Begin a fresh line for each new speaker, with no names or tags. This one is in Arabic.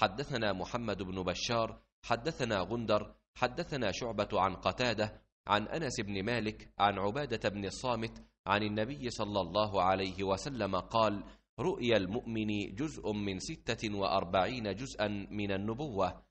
حدثنا محمد بن بشار حدثنا غندر حدثنا شعبة عن قتادة عن أنس بن مالك عن عبادة بن الصامت عن النبي صلى الله عليه وسلم قال رؤيا المؤمن جزء من ستة وأربعين جزءا من النبوة